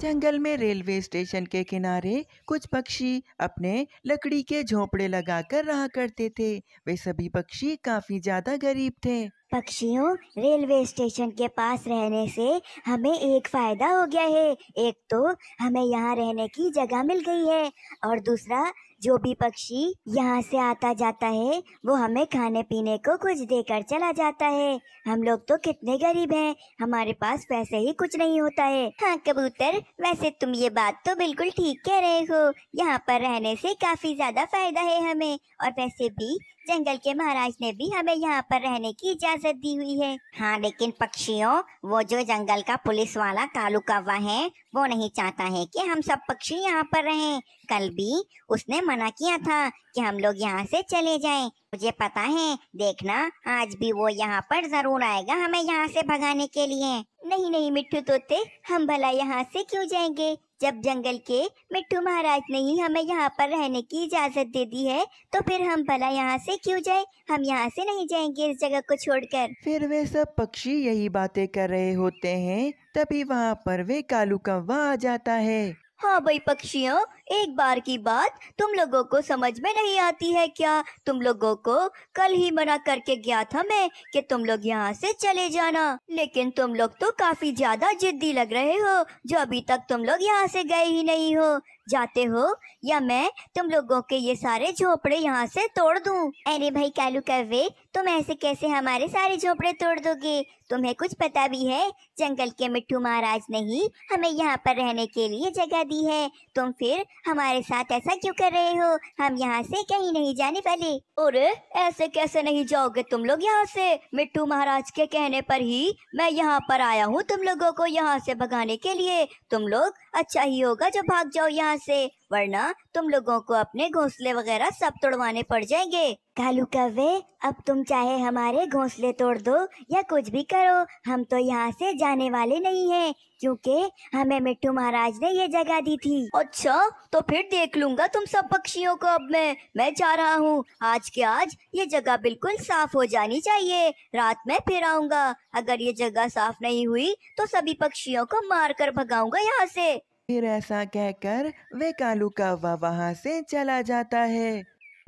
जंगल में railway station के किनारे कुछ पक्षी अपने लकड़ी के झोंपड़े लगाकर रहा करते थे वे सभी पक्षी काफी ज्यादा गरीब थे पक्षियों रेलवे स्टेशन के पास रहने से हमें एक फायदा हो गया है एक तो हमें यहाँ रहने की जगह मिल गई है और दूसरा जो भी पक्षी यहाँ से आता जाता है वो हमें खाने पीने को कुछ देकर चला जाता है हम लोग तो कितने गरीब हैं हमारे पास पैसे ही कुछ नहीं होता है हाँ कबूतर वैसे तुम ये बात तो बिल्कुल ठीक कह रहे हो यहाँ पर रहने से काफी ज्यादा फायदा है हमें और वैसे भी जंगल के महाराज ने भी हमें यहाँ पर रहने की इजाजत दी हुई है हाँ लेकिन पक्षियों वो जो जंगल का पुलिस वाला कालू कौवा है वो नहीं चाहता है कि हम सब पक्षी यहाँ पर रहें कल भी उसने मना किया था कि हम लोग यहाँ से चले जाएं। मुझे पता है देखना आज भी वो यहाँ पर जरूर आएगा हमें यहाँ से भगाने के लिए नहीं नहीं मिट्टू तोते हम भला यहाँ से क्यों जाएंगे जब जंगल के मिट्टू महाराज ने ही हमें यहाँ पर रहने की इजाज़त दे दी है तो फिर हम भला यहाँ से क्यों जाए हम यहाँ से नहीं जाएंगे इस जगह को छोड़कर फिर वे सब पक्षी यही बातें कर रहे होते हैं तभी वहाँ पर वे कालू कौवा आ जाता है हाँ भाई पक्षियों एक बार की बात तुम लोगों को समझ में नहीं आती है क्या तुम लोगों को कल ही मना करके गया था मैं कि तुम लोग यहाँ से चले जाना लेकिन तुम लोग तो काफी ज्यादा जिद्दी लग रहे हो जो अभी तक तुम लोग यहाँ से गए ही नहीं हो जाते हो या मैं तुम लोगों के ये सारे झोपड़े यहाँ से तोड़ दूँ अरे भाई कालू कवे तुम ऐसे कैसे हमारे सारे झोपड़े तोड़ दोगे तुम्हें कुछ पता भी है जंगल के मिट्टू महाराज ने ही हमें यहाँ पर रहने के लिए जगह दी है तुम फिर हमारे साथ ऐसा क्यों कर रहे हो हम यहाँ से कहीं नहीं जाने वाले और ऐसे कैसे नहीं जाओगे तुम लोग यहाँ से मिट्टू महाराज के कहने पर ही मैं यहाँ पर आया हूँ तुम लोगों को यहाँ से भगाने के लिए तुम लोग अच्छा ही होगा जो भाग जाओ यहाँ से वरना तुम लोगों को अपने घोंसले वगैरह सब तोड़वाने पड़ जाएंगे कालू कवे अब तुम चाहे हमारे घोंसले तोड़ दो या कुछ भी करो हम तो यहाँ से जाने वाले नहीं हैं क्योंकि हमें मिट्टू महाराज ने ये जगह दी थी अच्छा तो फिर देख लूंगा तुम सब पक्षियों को अब मैं मैं जा रहा हूँ आज के आज ये जगह बिल्कुल साफ हो जानी चाहिए रात में फिर आऊंगा अगर ये जगह साफ नहीं हुई तो सभी पक्षियों को मार कर भगाऊंगा यहाँ से फिर ऐसा कहकर वे कालू कावा वहाँ से चला जाता है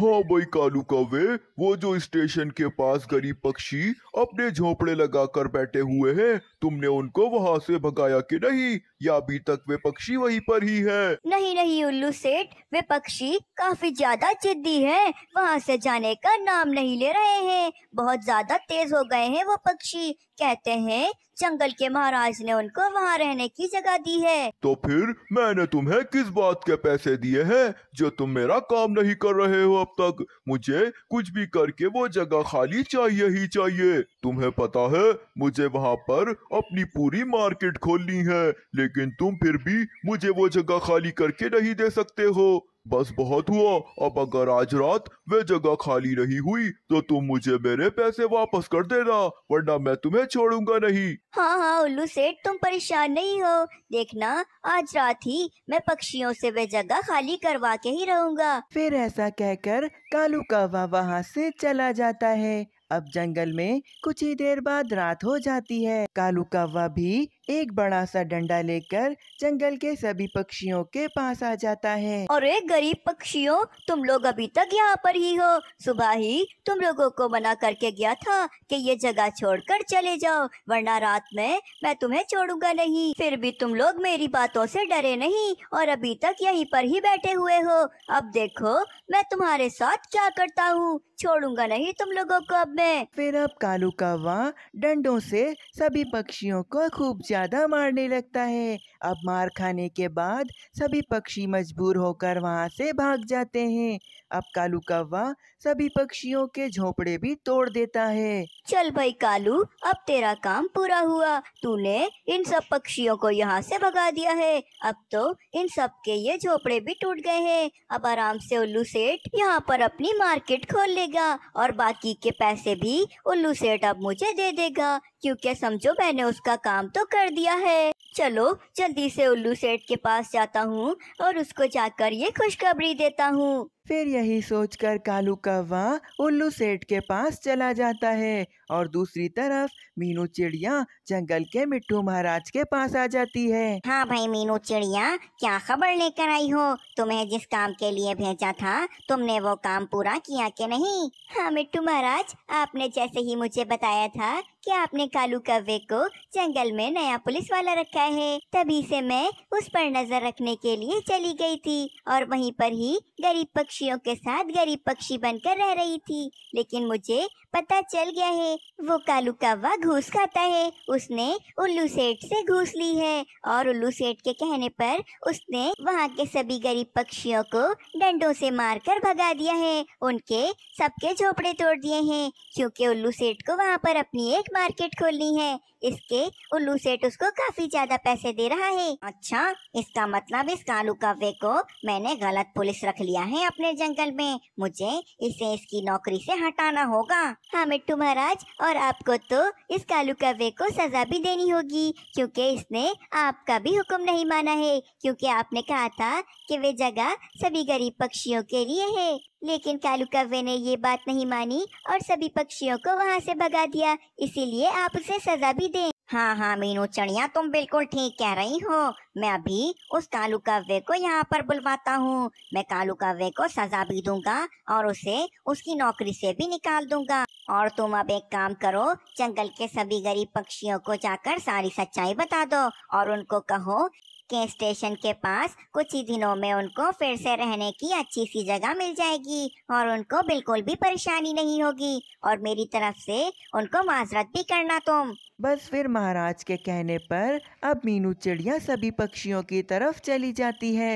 हाँ भाई कालू कौवे वो जो स्टेशन के पास गरीब पक्षी अपने झोपड़े लगाकर बैठे हुए हैं तुमने उनको वहाँ से भगाया कि नहीं या अभी तक वे पक्षी वहीं पर ही है नहीं नहीं उल्लू सेठ वे पक्षी काफी ज्यादा जिद्दी हैं वहाँ से जाने का नाम नहीं ले रहे हैं बहुत ज्यादा तेज हो गए हैं वो पक्षी कहते हैं जंगल के महाराज ने उनको वहाँ रहने की जगह दी है तो फिर मैंने तुम्हें किस बात के पैसे दिए हैं जो तुम मेरा काम नहीं कर रहे हो अब तक मुझे कुछ भी करके वो जगह खाली चाहिए ही चाहिए तुम्हें पता है मुझे वहाँ पर अपनी पूरी मार्केट खोलनी है लेकिन तुम फिर भी मुझे वो जगह खाली करके नहीं दे सकते हो बस बहुत हुआ अब अगर आज रात वे जगह खाली नहीं हुई तो तुम मुझे मेरे पैसे वापस कर देना वरना मैं तुम्हें छोड़ूंगा नहीं हाँ हाँ उल्लू सेठ तुम परेशान नहीं हो देखना आज रात ही मैं पक्षियों से वह जगह खाली करवा के ही रहूंगा फिर ऐसा कहकर कालू कावा वहाँ से चला जाता है अब जंगल में कुछ ही देर बाद रात हो जाती है कालू कौवा भी एक बड़ा सा डंडा लेकर जंगल के सभी पक्षियों के पास आ जाता है और एक गरीब पक्षियों तुम लोग अभी तक यहाँ पर ही हो सुबह ही तुम लोगों को मना करके गया था कि ये जगह छोड़कर चले जाओ वरना रात में मैं तुम्हें छोड़ूंगा नहीं फिर भी तुम लोग मेरी बातों से डरे नहीं और अभी तक यहीं पर ही बैठे हुए हो अब देखो मैं तुम्हारे साथ क्या करता हूँ छोड़ूंगा नहीं तुम लोगों को अब मैं फिर अब कालू कौवा डंडों से सभी पक्षियों को खूब ज़्यादा मारने लगता है अब मार खाने के बाद सभी पक्षी मजबूर होकर वहाँ से भाग जाते हैं अब कालू कौवा सभी पक्षियों के झोपड़े भी तोड़ देता है चल भाई कालू अब तेरा काम पूरा हुआ तूने इन सब पक्षियों को यहाँ से भगा दिया है अब तो इन सब के ये झोपड़े भी टूट गए हैं अब आराम से उल्लू सेठ यहाँ पर अपनी मार्केट खोल लेगा और बाकी के पैसे भी उल्लू सेठ अब मुझे दे देगा क्योंकि समझो मैंने उसका काम तो कर दिया है चलो जल्दी से उल्लू सेठ के पास जाता हूँ और उसको जाकर ये खुशखबरी देता हूँ फिर यही सोचकर कालू कौवा उल्लू सेठ के पास चला जाता है और दूसरी तरफ मीनू चिड़िया जंगल के मिट्टू महाराज के पास आ जाती है हाँ भाई मीनू चिड़िया क्या खबर लेकर आई हो तुम्हें जिस काम के लिए भेजा था तुमने वो काम पूरा किया के नहीं हाँ मिट्टू महाराज आपने जैसे ही मुझे बताया था कि आपने कालू कौवे को जंगल में नया पुलिस वाला रखा है तभी से मैं उस पर नजर रखने के लिए चली गई थी और वहीं पर ही गरीब पक्षियों के साथ गरीब पक्षी बनकर रह रही थी लेकिन मुझे पता चल गया है वो कालू कौवा घूस खाता है उसने उल्लू सेठ से घूस ली है और उल्लू सेठ के कहने पर उसने वहाँ के सभी गरीब पक्षियों को डंडों से मारकर भगा दिया है उनके सबके झोपड़े तोड़ दिए हैं क्योंकि उल्लू सेठ को वहाँ पर अपनी एक मार्केट खोलनी है इसके उल्लू सेठ उसको काफी ज्यादा पैसे दे रहा है अच्छा इसका मतलब इस कालू कव्वे को मैंने गलत पुलिस रख लिया है अपने जंगल में मुझे इसे इसकी नौकरी से हटाना होगा हाँ मिट्टू महाराज और आपको तो इस कालू कव्वे को सजा भी देनी होगी क्योंकि इसने आपका भी हुक्म नहीं माना है क्योंकि आपने कहा था कि वे जगह सभी गरीब पक्षियों के लिए है लेकिन कालू कव्वे ने ये बात नहीं मानी और सभी पक्षियों को वहाँ से भगा दिया इसीलिए आप उसे सजा भी दें हाँ हाँ मीनू चढ़िया तुम बिल्कुल ठीक कह रही हो मैं अभी उस कालू कव्वे को यहाँ पर बुलवाता हूँ मैं कालू कव्वे को सजा भी दूंगा और उसे उसकी नौकरी से भी निकाल दूंगा और तुम अब एक काम करो जंगल के सभी गरीब पक्षियों को जाकर सारी सच्चाई बता दो और उनको कहो के स्टेशन के पास कुछ ही दिनों में उनको फिर से रहने की अच्छी सी जगह मिल जाएगी और उनको बिल्कुल भी परेशानी नहीं होगी और मेरी तरफ से उनको माजरत भी करना तुम बस फिर महाराज के कहने पर अब मीनू चिड़िया सभी पक्षियों की तरफ चली जाती है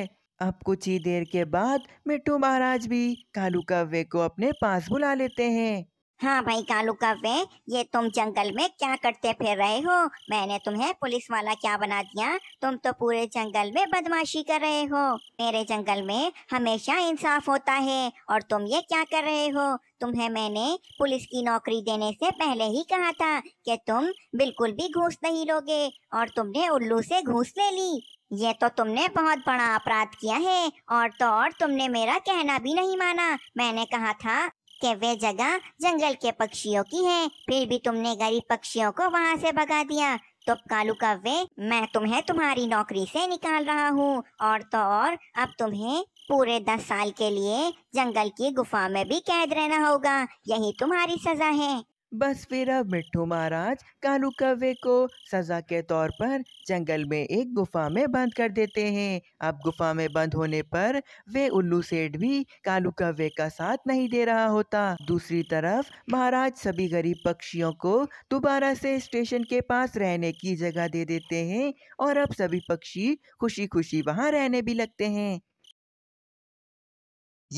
अब कुछ ही देर के बाद मिट्टू महाराज भी कालू कव्वे को अपने पास बुला लेते हैं हाँ भाई कालू काव्य ये तुम जंगल में क्या करते फिर रहे हो मैंने तुम्हें पुलिस वाला क्या बना दिया तुम तो पूरे जंगल में बदमाशी कर रहे हो मेरे जंगल में हमेशा इंसाफ होता है और तुम ये क्या कर रहे हो तुम्हें मैंने पुलिस की नौकरी देने से पहले ही कहा था कि तुम बिल्कुल भी घूस नहीं लोगे और तुमने उल्लू से घूस ले ली ये तो तुमने बहुत बड़ा अपराध किया है और तो और तुमने मेरा कहना भी नहीं माना मैंने कहा था कि वे जगह जंगल के पक्षियों की है फिर भी तुमने गरीब पक्षियों को वहाँ से भगा दिया तो कालू वे मैं तुम्हें तुम्हारी नौकरी से निकाल रहा हूँ और तो और अब तुम्हें पूरे दस साल के लिए जंगल की गुफा में भी कैद रहना होगा यही तुम्हारी सजा है बस फिर अब मिट्ठू महाराज कालू कव्वे को सजा के तौर पर जंगल में एक गुफा में बंद कर देते हैं अब गुफा में बंद होने पर वे उल्लू सेठ भी कालू कव्वे का साथ नहीं दे रहा होता दूसरी तरफ महाराज सभी गरीब पक्षियों को दोबारा से स्टेशन के पास रहने की जगह दे देते हैं और अब सभी पक्षी खुशी खुशी वहाँ रहने भी लगते हैं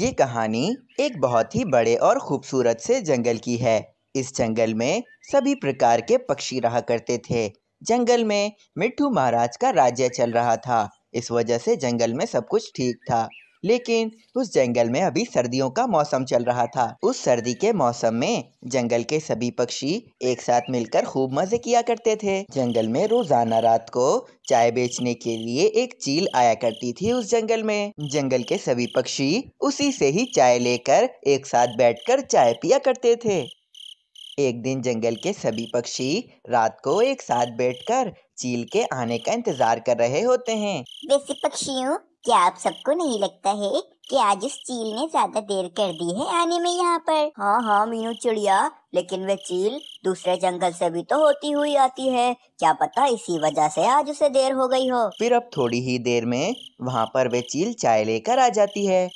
ये कहानी एक बहुत ही बड़े और खूबसूरत से जंगल की है इस जंगल में सभी प्रकार के पक्षी रहा करते थे जंगल में मिट्टू महाराज का राज्य चल रहा था इस वजह से जंगल में सब कुछ ठीक था लेकिन उस जंगल में अभी सर्दियों का मौसम चल रहा था उस सर्दी के मौसम में जंगल के सभी पक्षी एक साथ मिलकर खूब मजे किया करते थे जंगल में रोजाना रात को चाय बेचने के लिए एक चील आया करती थी उस जंगल में जंगल के सभी पक्षी उसी से ही चाय लेकर एक साथ बैठकर चाय पिया करते थे एक दिन जंगल के सभी पक्षी रात को एक साथ बैठकर चील के आने का इंतजार कर रहे होते हैं वैसे पक्षियों क्या आप सबको नहीं लगता है कि आज इस चील ने ज्यादा देर कर दी है आने में यहाँ पर हाँ हाँ मीनू चिड़िया लेकिन वह चील दूसरे जंगल से भी तो होती हुई आती है क्या पता इसी वजह से आज उसे देर हो गई हो फिर अब थोड़ी ही देर में वहाँ पर वे चील चाय लेकर आ जाती है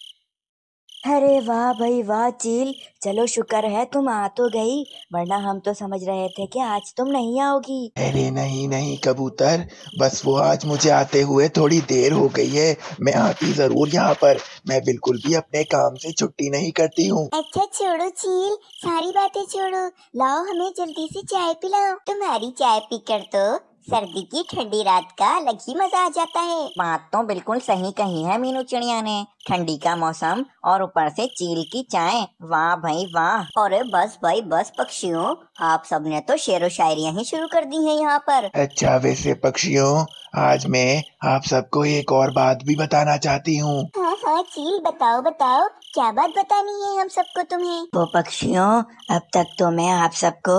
अरे वाह भाई वाह चील चलो शुक्र है तुम आ तो गई वरना हम तो समझ रहे थे कि आज तुम नहीं आओगी अरे नहीं नहीं कबूतर बस वो आज मुझे आते हुए थोड़ी देर हो गई है मैं आती जरूर यहाँ पर मैं बिल्कुल भी अपने काम से छुट्टी नहीं करती हूँ अच्छा छोड़ो चील सारी बातें छोड़ो लाओ हमें जल्दी से चाय पिलाओ तुम्हारी चाय पी कर तो सर्दी की ठंडी रात का अलग ही मजा आ जाता है बात तो बिल्कुल सही कही है मीनू चिड़िया ने ठंडी का मौसम और ऊपर से चील की चाय वाह भाई वाह और बस भाई बस पक्षियों आप सबने तो शेर शायरिया ही शुरू कर दी है यहाँ पर अच्छा वैसे पक्षियों आज मैं आप सबको एक और बात भी बताना चाहती हूँ हाँ हाँ चील बताओ बताओ क्या बात बतानी है हम सबको तुम्हें वो पक्षियों अब तक तो मैं आप सबको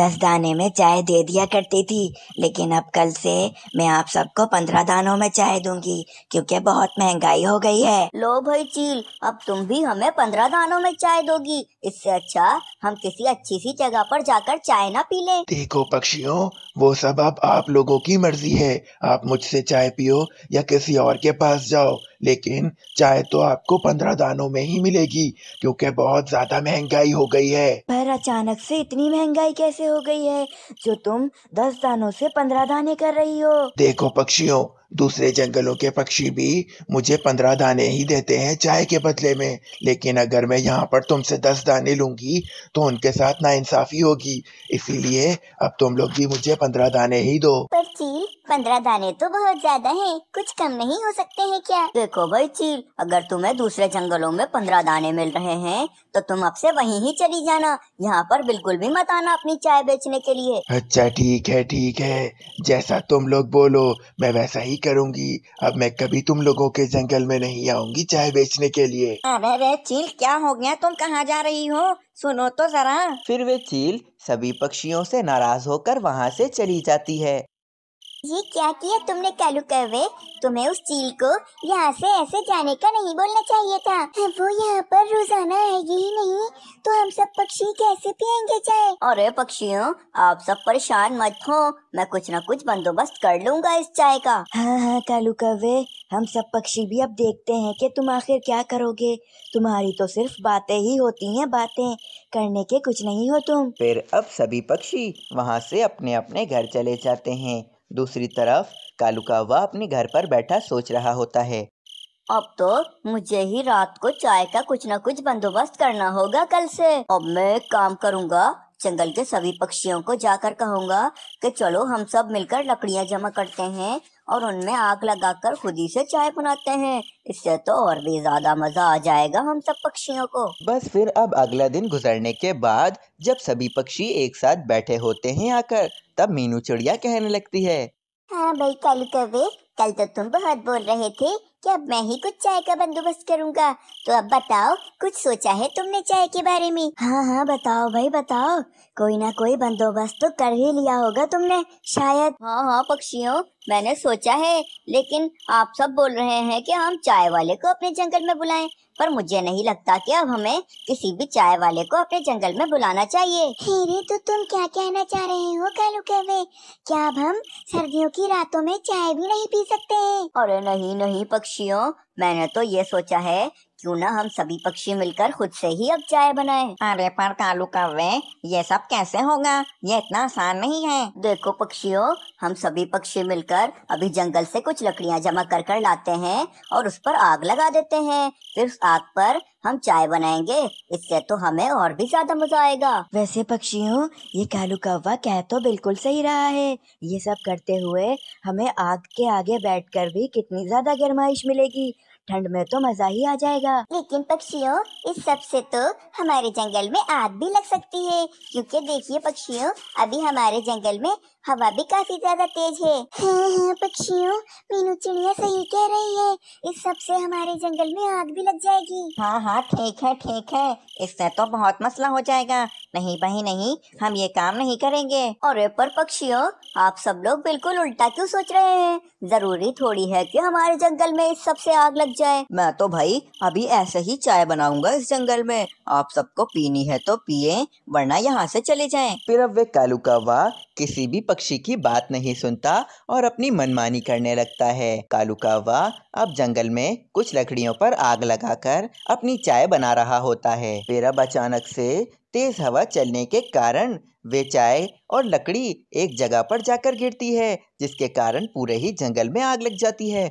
दस दाने में चाय दे दिया करती थी लेकिन अब कल से मैं आप सबको पंद्रह दानों में चाय दूंगी क्योंकि बहुत महंगाई हो गई है लो भाई चील अब तुम भी हमें पंद्रह दानों में चाय दोगी इससे अच्छा हम किसी अच्छी सी जगह पर जाकर चाय ना पी ले देखो पक्षियों वो सब अब आप लोगों की मर्जी है आप मुझसे चाय पियो या किसी और के पास जाओ लेकिन चाय तो आपको पंद्रह दानों में ही मिलेगी क्योंकि बहुत ज्यादा महंगाई हो गई है पर अचानक से इतनी महंगाई कैसे हो गई है जो तुम दस दानों से पंद्रह दाने कर रही हो देखो पक्षियों दूसरे जंगलों के पक्षी भी मुझे पंद्रह दाने ही देते हैं चाय के बदले में लेकिन अगर मैं यहाँ पर तुमसे दस दाने लूंगी तो उनके साथ ना इंसाफी होगी इसीलिए अब तुम लोग भी मुझे पंद्रह दाने ही दो पर पंद्रह दाने तो बहुत ज्यादा हैं, कुछ कम नहीं हो सकते हैं क्या देखो भाई चील अगर तुम्हें दूसरे जंगलों में पंद्रह दाने मिल रहे हैं तो तुम अब से वहीं ही चली जाना यहाँ पर बिल्कुल भी मत आना अपनी चाय बेचने के लिए अच्छा ठीक है ठीक है जैसा तुम लोग बोलो मैं वैसा ही करूँगी अब मैं कभी तुम लोगों के जंगल में नहीं आऊँगी चाय बेचने के लिए अरे हाँ, रे चील क्या हो गया तुम कहाँ जा रही हो सुनो तो जरा फिर वे चील सभी पक्षियों से नाराज होकर वहाँ से चली जाती है ये क्या किया तुमने कालू कौवे तुम्हें उस चील को यहाँ से ऐसे जाने का नहीं बोलना चाहिए था वो यहाँ पर रोजाना है ही नहीं तो हम सब पक्षी कैसे पियेंगे चाय अरे पक्षियों आप सब परेशान मत हो मैं कुछ ना कुछ बंदोबस्त कर लूंगा इस चाय का हाँ हाँ कालू कौवे हम सब पक्षी भी अब देखते हैं कि तुम आखिर क्या करोगे तुम्हारी तो सिर्फ बातें ही होती हैं बातें करने के कुछ नहीं हो तुम फिर अब सभी पक्षी वहाँ से अपने अपने घर चले जाते हैं दूसरी तरफ कालू कावा अपने घर पर बैठा सोच रहा होता है अब तो मुझे ही रात को चाय का कुछ न कुछ बंदोबस्त करना होगा कल से अब मैं एक काम करूँगा जंगल के सभी पक्षियों को जाकर कहूँगा कि चलो हम सब मिलकर लकड़ियाँ जमा करते हैं और उनमें आग लगाकर खुद ही से चाय बनाते हैं इससे तो और भी ज्यादा मजा आ जाएगा हम सब पक्षियों को बस फिर अब अगला दिन गुजरने के बाद जब सभी पक्षी एक साथ बैठे होते हैं आकर तब मीनू चिड़िया कहने लगती है हाँ भाई कल कवे कल तो तुम बहुत बोल रहे थे कि अब मैं ही कुछ चाय का बंदोबस्त करूंगा तो अब बताओ कुछ सोचा है तुमने चाय के बारे में हाँ हाँ बताओ भाई बताओ कोई ना कोई बंदोबस्त तो कर ही लिया होगा तुमने शायद हाँ हाँ पक्षियों मैंने सोचा है लेकिन आप सब बोल रहे हैं कि हम चाय वाले को अपने जंगल में बुलाएं पर मुझे नहीं लगता कि अब हमें किसी भी चाय वाले को अपने जंगल में बुलाना चाहिए हेरे तो तुम क्या कहना चाह रहे हो कालू कवे क्या अब हम सर्दियों की रातों में चाय भी नहीं पी सकते अरे नहीं नहीं पक्षियों मैंने तो ये सोचा है क्यों ना हम सभी पक्षी मिलकर खुद से ही अब चाय बनाए अरे पर कालू कव्वे ये सब कैसे होगा ये इतना आसान नहीं है देखो पक्षियों हम सभी पक्षी मिलकर अभी जंगल से कुछ लकड़ियाँ जमा कर कर लाते हैं और उस पर आग लगा देते हैं फिर उस आग पर हम चाय बनाएंगे इससे तो हमें और भी ज्यादा मजा आएगा वैसे पक्षियों ये कालू कौवा कह तो बिल्कुल सही रहा है ये सब करते हुए हमें आग के आगे बैठकर भी कितनी ज्यादा गर्माइश मिलेगी ठंड में तो मजा ही आ जाएगा लेकिन पक्षियों इस सब से तो हमारे जंगल में आग भी लग सकती है क्योंकि देखिए पक्षियों अभी हमारे जंगल में हवा भी काफी ज्यादा तेज है हाँ हाँ पक्षियों मीनू चिड़िया सही कह रही है इस सब से हमारे जंगल में आग भी लग जाएगी हाँ हाँ ठीक है ठीक है इससे तो बहुत मसला हो जाएगा नहीं भाई नहीं हम ये काम नहीं करेंगे और पर पक्षियों आप सब लोग बिल्कुल उल्टा क्यों सोच रहे हैं जरूरी थोड़ी है कि हमारे जंगल में इस सब से आग लग जाए मैं तो भाई अभी ऐसे ही चाय बनाऊंगा इस जंगल में आप सबको पीनी है तो पिए वरना यहाँ से चले जाएं। फिर अब वे कालू कौवा किसी भी पक्षी की बात नहीं सुनता और अपनी मनमानी करने लगता है कालू कौवा अब जंगल में कुछ लकड़ियों पर आग लगाकर अपनी चाय बना रहा होता है फिर अब अचानक से तेज हवा चलने के कारण वे चाय और लकड़ी एक जगह पर जाकर गिरती है जिसके कारण पूरे ही जंगल में आग लग जाती है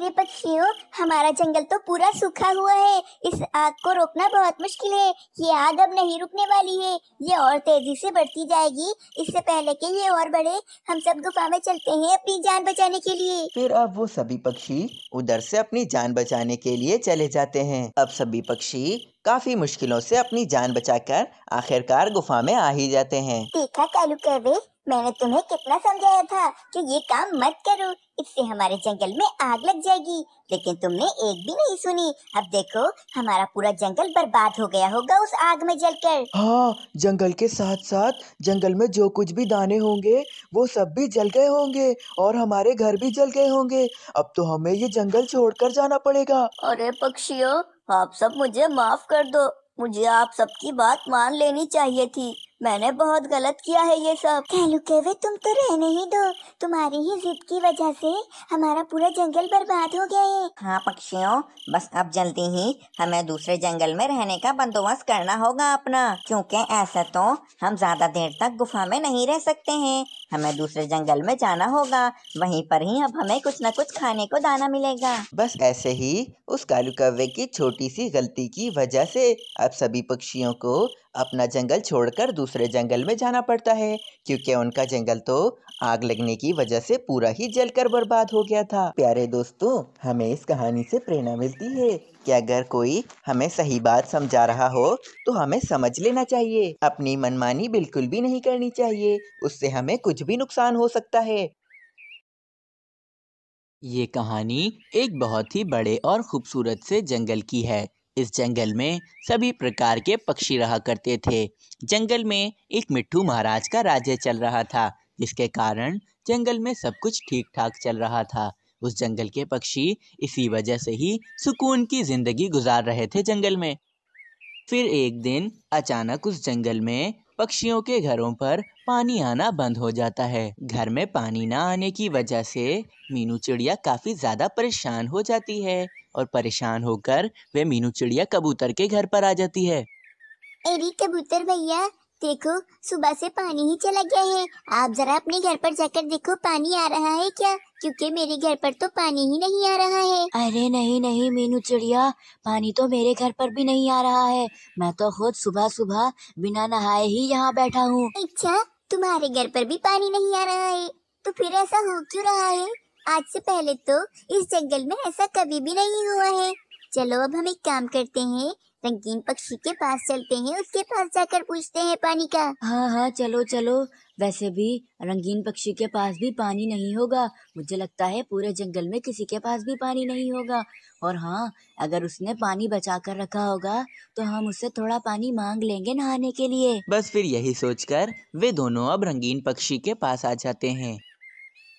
पक्षियों हमारा जंगल तो पूरा सूखा हुआ है इस आग को रोकना बहुत मुश्किल है ये आग अब नहीं रुकने वाली है ये और तेजी से बढ़ती जाएगी इससे पहले कि ये और बढ़े हम सब गुफा में चलते हैं अपनी जान बचाने के लिए फिर अब वो सभी पक्षी उधर से अपनी जान बचाने के लिए चले जाते हैं अब सभी पक्षी काफी मुश्किलों से अपनी जान बचाकर आखिरकार गुफा में आ ही जाते हैं देखा कालू कहवे मैंने तुम्हें कितना समझाया था कि ये काम मत करो इससे हमारे जंगल में आग लग जाएगी लेकिन तुमने एक भी नहीं सुनी अब देखो हमारा पूरा जंगल बर्बाद हो गया होगा उस आग में जलकर हाँ जंगल के साथ साथ जंगल में जो कुछ भी दाने होंगे वो सब भी जल गए होंगे और हमारे घर भी जल गए होंगे अब तो हमें ये जंगल छोड़कर जाना पड़ेगा अरे पक्षियों आप सब मुझे माफ कर दो मुझे आप सबकी बात मान लेनी चाहिए थी मैंने बहुत गलत किया है ये सब कहलू कहवे तुम तो रहने ही दो तुम्हारी ही जिद की वजह से हमारा पूरा जंगल बर्बाद हो गया है हाँ पक्षियों बस अब जल्दी ही हमें दूसरे जंगल में रहने का बंदोबस्त करना होगा अपना क्योंकि ऐसा तो हम ज्यादा देर तक गुफा में नहीं रह सकते हैं हमें दूसरे जंगल में जाना होगा वहीं पर ही अब हमें कुछ न कुछ खाने को दाना मिलेगा बस ऐसे ही उस कालू कौवे की छोटी सी गलती की वजह से अब सभी पक्षियों को अपना जंगल छोड़कर दूसरे जंगल में जाना पड़ता है क्योंकि उनका जंगल तो आग लगने की वजह से पूरा ही जलकर बर्बाद हो गया था प्यारे दोस्तों हमें इस कहानी से प्रेरणा मिलती है कि अगर कोई हमें सही बात समझा रहा हो तो हमें समझ लेना चाहिए अपनी मनमानी बिल्कुल भी नहीं करनी चाहिए उससे हमें कुछ भी नुकसान हो सकता है ये कहानी एक बहुत ही बड़े और खूबसूरत से जंगल की है इस जंगल में सभी प्रकार के पक्षी रहा करते थे जंगल में एक मिट्टू महाराज का राज्य चल रहा था जिसके कारण जंगल में सब कुछ ठीक ठाक चल रहा था उस जंगल के पक्षी इसी वजह से ही सुकून की जिंदगी गुजार रहे थे जंगल में फिर एक दिन अचानक उस जंगल में पक्षियों के घरों पर पानी आना बंद हो जाता है घर में पानी ना आने की वजह से मीनू चिड़िया काफी ज्यादा परेशान हो जाती है और परेशान होकर वे मीनू चिड़िया कबूतर के घर पर आ जाती है अरे कबूतर भैया देखो सुबह से पानी ही चला गया है आप जरा अपने घर पर जाकर देखो पानी आ रहा है क्या क्योंकि मेरे घर पर तो पानी ही नहीं आ रहा है अरे नहीं नहीं मीनू चिड़िया पानी तो मेरे घर पर भी नहीं आ रहा है मैं तो खुद सुबह सुबह बिना नहाए ही यहाँ बैठा हूँ अच्छा तुम्हारे घर पर भी पानी नहीं आ रहा है तो फिर ऐसा हो क्यों रहा है आज से पहले तो इस जंगल में ऐसा कभी भी नहीं हुआ है चलो अब हम एक काम करते हैं रंगीन पक्षी के पास चलते हैं उसके पास जाकर पूछते हैं पानी का हाँ हाँ चलो चलो वैसे भी रंगीन पक्षी के पास भी पानी नहीं होगा मुझे लगता है पूरे जंगल में किसी के पास भी पानी नहीं होगा और हाँ अगर उसने पानी बचा कर रखा होगा तो हम उससे थोड़ा पानी मांग लेंगे नहाने के लिए बस फिर यही सोचकर वे दोनों अब रंगीन पक्षी के पास आ जाते हैं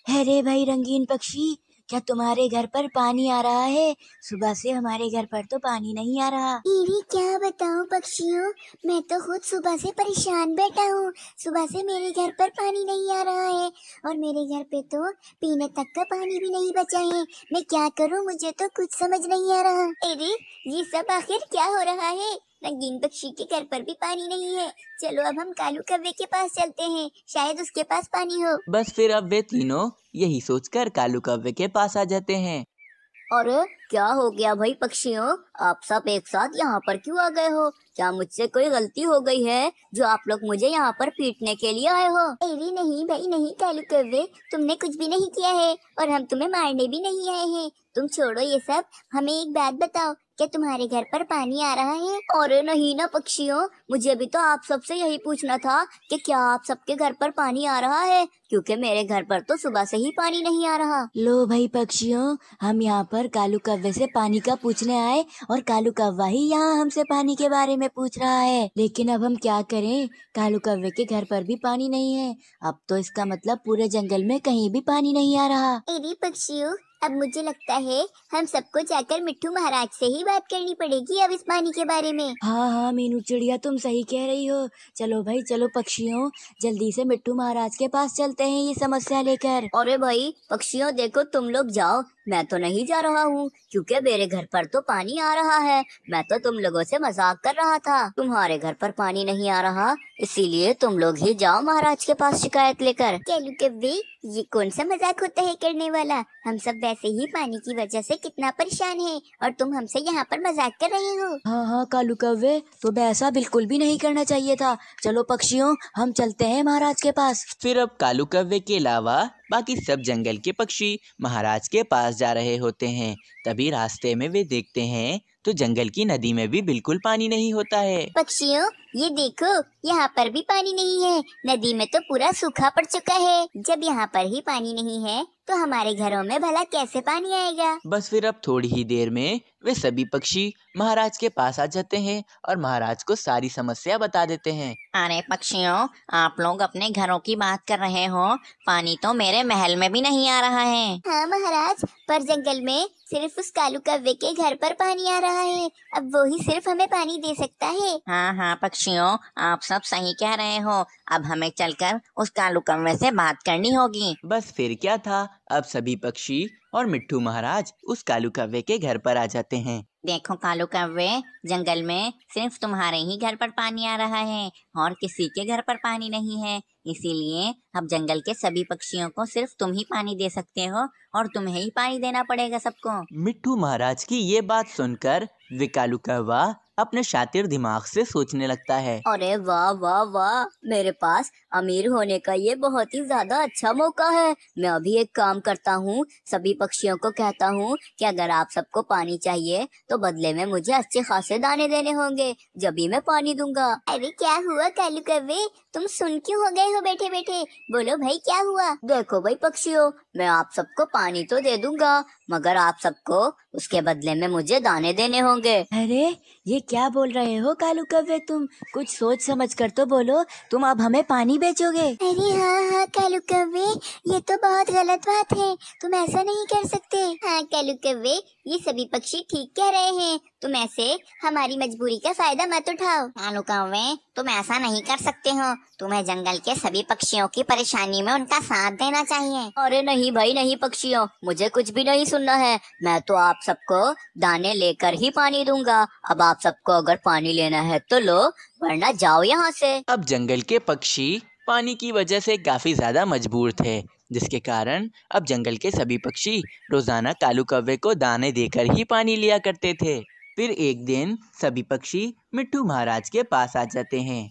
अरे भाई रंगीन पक्षी क्या तुम्हारे घर पर पानी आ रहा है सुबह से हमारे घर पर तो पानी नहीं आ रहा ईवी क्या बताऊं पक्षियों मैं तो खुद सुबह से परेशान बैठा हूँ सुबह से मेरे घर पर पानी नहीं आ रहा है और मेरे घर पे तो पीने तक का पानी भी नहीं बचा है मैं क्या करूँ मुझे तो कुछ समझ नहीं आ रहा अरे ये सब आखिर क्या हो रहा है रंगीन पक्षी के घर पर भी पानी नहीं है चलो अब हम कालू कव्वे के पास चलते हैं शायद उसके पास पानी हो बस फिर अब वे तीनों यही सोचकर कालू कव्वे के पास आ जाते हैं और क्या हो गया भाई पक्षियों आप सब एक साथ यहाँ पर क्यों आ गए हो क्या मुझसे कोई गलती हो गई है जो आप लोग मुझे यहाँ पर पीटने के लिए आए हो अरे नहीं भाई नहीं कालू कव्वे तुमने कुछ भी नहीं किया है और हम तुम्हें मारने भी नहीं आए हैं तुम छोड़ो ये सब हमें एक बात बताओ क्या तुम्हारे घर पर पानी आ रहा है और नहीं ना पक्षियों मुझे अभी तो आप सबसे यही पूछना था कि क्या आप सबके घर पर पानी आ रहा है क्योंकि मेरे घर पर तो सुबह से ही पानी नहीं आ रहा लो भाई पक्षियों हम यहाँ पर कालू कव्वे से पानी का पूछने आए और कालू कव्वा ही यहाँ हमसे पानी के बारे में पूछ रहा है लेकिन अब हम क्या करें कालू कव्वे के घर पर भी पानी नहीं है अब तो इसका मतलब पूरे जंगल में कहीं भी पानी नहीं आ रहा अरे पक्षियों अब मुझे लगता है हम सबको जाकर मिट्टू महाराज से ही बात करनी पड़ेगी अब इस पानी के बारे में हाँ हाँ मीनू चिड़िया तुम सही कह रही हो चलो भाई चलो पक्षियों जल्दी से मिट्टू महाराज के पास चलते हैं ये समस्या लेकर अरे भाई पक्षियों देखो तुम लोग जाओ मैं तो नहीं जा रहा हूँ क्योंकि मेरे घर पर तो पानी आ रहा है मैं तो तुम लोगों से मजाक कर रहा था तुम्हारे घर पर पानी नहीं आ रहा इसीलिए तुम लोग ही जाओ महाराज के पास शिकायत लेकर चलू भी ये कौन सा मजाक होता है करने वाला हम सब वैसे ही पानी की वजह से कितना परेशान हैं और तुम हमसे यहाँ पर मजाक कर रहे हो हाँ हाँ कालू कव्वे तो ऐसा बिल्कुल भी नहीं करना चाहिए था चलो पक्षियों हम चलते हैं महाराज के पास फिर अब कालू कव्वे के अलावा बाकी सब जंगल के पक्षी महाराज के पास जा रहे होते हैं तभी रास्ते में वे देखते हैं तो जंगल की नदी में भी बिल्कुल पानी नहीं होता है पक्षियों ये देखो यहाँ पर भी पानी नहीं है नदी में तो पूरा सूखा पड़ चुका है जब यहाँ पर ही पानी नहीं है तो हमारे घरों में भला कैसे पानी आएगा बस फिर अब थोड़ी ही देर में वे सभी पक्षी महाराज के पास आ जाते हैं और महाराज को सारी समस्या बता देते हैं अरे पक्षियों आप लोग अपने घरों की बात कर रहे हो पानी तो मेरे महल में भी नहीं आ रहा है हाँ महाराज पर जंगल में सिर्फ उस कालू कव्वे के घर पर पानी आ रहा है अब वो ही सिर्फ हमें पानी दे सकता है हाँ हाँ पक्षी पक्षियों आप सब सही कह रहे हो अब हमें चलकर उस कालू कौवे से बात करनी होगी बस फिर क्या था अब सभी पक्षी और मिट्टू महाराज उस कालू कौवे के घर पर आ जाते हैं देखो कालू कौवे जंगल में सिर्फ तुम्हारे ही घर पर पानी आ रहा है और किसी के घर पर पानी नहीं है इसीलिए अब जंगल के सभी पक्षियों को सिर्फ तुम ही पानी दे सकते हो और तुम्हें ही पानी देना पड़ेगा सबको मिट्टू महाराज की ये बात सुनकर विकालू का वाह अपने शातिर दिमाग से सोचने लगता है अरे वाह वाह वाह मेरे पास अमीर होने का ये बहुत ही ज्यादा अच्छा मौका है मैं अभी एक काम करता हूँ सभी पक्षियों को कहता हूँ कि अगर आप सबको पानी चाहिए तो बदले में मुझे अच्छे खासे दाने देने होंगे जब भी मैं पानी दूंगा अरे क्या हुआ कालू कवि तुम सुन क्यों हो गए हो बैठे बैठे बोलो भाई क्या हुआ देखो भाई पक्षियों मैं आप सबको पानी तो दे दूंगा मगर आप सबको उसके बदले में मुझे दाने देने होंगे अरे ये क्या बोल रहे हो कालू कव्वे तुम कुछ सोच समझ कर तो बोलो तुम अब हमें पानी बेचोगे अरे हाँ हाँ कालू कव्वे ये तो बहुत गलत बात है तुम ऐसा नहीं कर सकते हाँ कालू कव्वे ये सभी पक्षी ठीक कह रहे हैं तुम ऐसे हमारी मजबूरी का फायदा मत उठाओ कालू कव्वे तुम ऐसा नहीं कर सकते हो तुम्हें जंगल के सभी पक्षियों की परेशानी में उनका साथ देना चाहिए अरे नहीं भाई नहीं पक्षियों मुझे कुछ भी नहीं सुनना है मैं तो आप सबको दाने लेकर ही पानी दूंगा अब आप आप सबको अगर पानी लेना है तो लो वरना जाओ यहाँ से अब जंगल के पक्षी पानी की वजह से काफ़ी ज़्यादा मजबूर थे जिसके कारण अब जंगल के सभी पक्षी रोज़ाना कालू कव्वे को दाने देकर ही पानी लिया करते थे फिर एक दिन सभी पक्षी मिट्टू महाराज के पास आ जाते हैं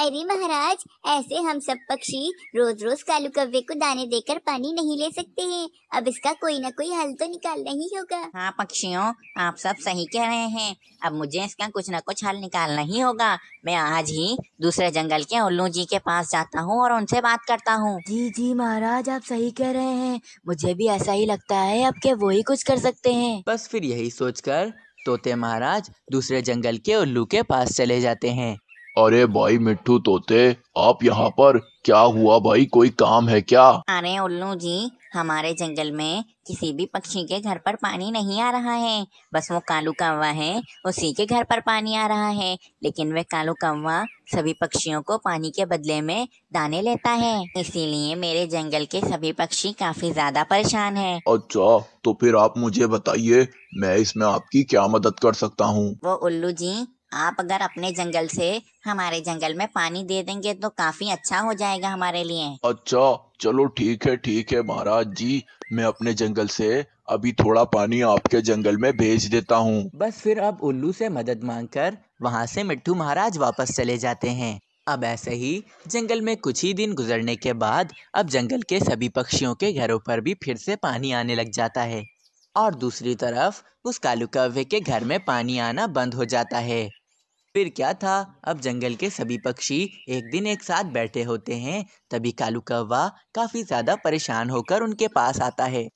अरे महाराज ऐसे हम सब पक्षी रोज रोज कालू कव्वे को दाने देकर पानी नहीं ले सकते हैं अब इसका कोई ना कोई हल तो निकालना ही होगा हाँ पक्षियों आप सब सही कह रहे हैं अब मुझे इसका कुछ ना कुछ हल निकालना ही होगा मैं आज ही दूसरे जंगल के उल्लू जी के पास जाता हूँ और उनसे बात करता हूँ जी जी महाराज आप सही कह रहे हैं मुझे भी ऐसा ही लगता है अब के वो ही कुछ कर सकते हैं बस फिर यही सोचकर तोते महाराज दूसरे जंगल के उल्लू के पास चले जाते हैं अरे भाई मिट्टू तोते आप यहाँ पर क्या हुआ भाई कोई काम है क्या अरे उल्लू जी हमारे जंगल में किसी भी पक्षी के घर पर पानी नहीं आ रहा है बस वो कालू कौवा है उसी के घर पर पानी आ रहा है लेकिन वे कालू कौवा सभी पक्षियों को पानी के बदले में दाने लेता है इसीलिए मेरे जंगल के सभी पक्षी काफी ज्यादा परेशान हैं। अच्छा तो फिर आप मुझे बताइए मैं इसमें आपकी क्या मदद कर सकता हूँ वो उल्लू जी आप अगर अपने जंगल से हमारे जंगल में पानी दे देंगे तो काफी अच्छा हो जाएगा हमारे लिए अच्छा चलो ठीक है ठीक है महाराज जी मैं अपने जंगल से अभी थोड़ा पानी आपके जंगल में भेज देता हूँ बस फिर अब उल्लू से मदद मांगकर वहाँ से मिट्टू महाराज वापस चले जाते हैं अब ऐसे ही जंगल में कुछ ही दिन गुजरने के बाद अब जंगल के सभी पक्षियों के घरों पर भी फिर से पानी आने लग जाता है और दूसरी तरफ उस कालू कव्य के घर में पानी आना बंद हो जाता है फिर क्या था अब जंगल के सभी पक्षी एक दिन एक साथ बैठे होते हैं तभी कालू कौवा काफी ज्यादा परेशान होकर उनके पास आता है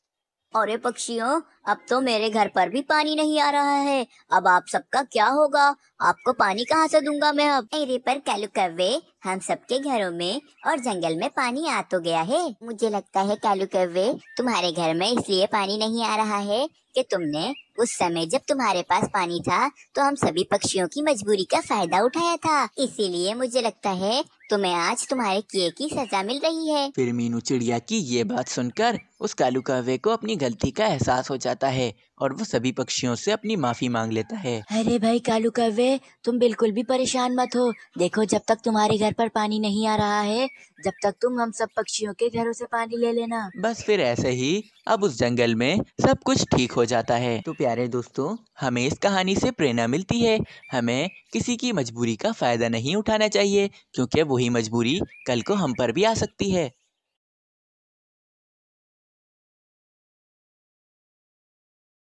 अरे पक्षियों अब तो मेरे घर पर भी पानी नहीं आ रहा है अब आप सबका क्या होगा आपको पानी कहाँ से दूंगा मैं अब मेरे पर कालू कौवे हम सबके घरों में और जंगल में पानी आ तो गया है मुझे लगता है कालू कौवे तुम्हारे घर में इसलिए पानी नहीं आ रहा है कि तुमने उस समय जब तुम्हारे पास पानी था तो हम सभी पक्षियों की मजबूरी का फायदा उठाया था इसीलिए मुझे लगता है तुम्हें आज तुम्हारे किए की सजा मिल रही है फिर मीनू चिड़िया की ये बात सुनकर उस कालू कावे को अपनी गलती का एहसास हो जाता है और वो सभी पक्षियों से अपनी माफी मांग लेता है अरे भाई कालू कावे तुम बिल्कुल भी परेशान मत हो देखो जब तक तुम्हारे घर पर पानी नहीं आ रहा है जब तक तुम हम सब पक्षियों के घरों से पानी ले लेना बस फिर ऐसे ही अब उस जंगल में सब कुछ ठीक हो जाता है तो प्यारे दोस्तों हमें इस कहानी से प्रेरणा मिलती है हमें किसी की मजबूरी का फायदा नहीं उठाना चाहिए क्योंकि वो वही मजबूरी कल को हम पर भी आ सकती है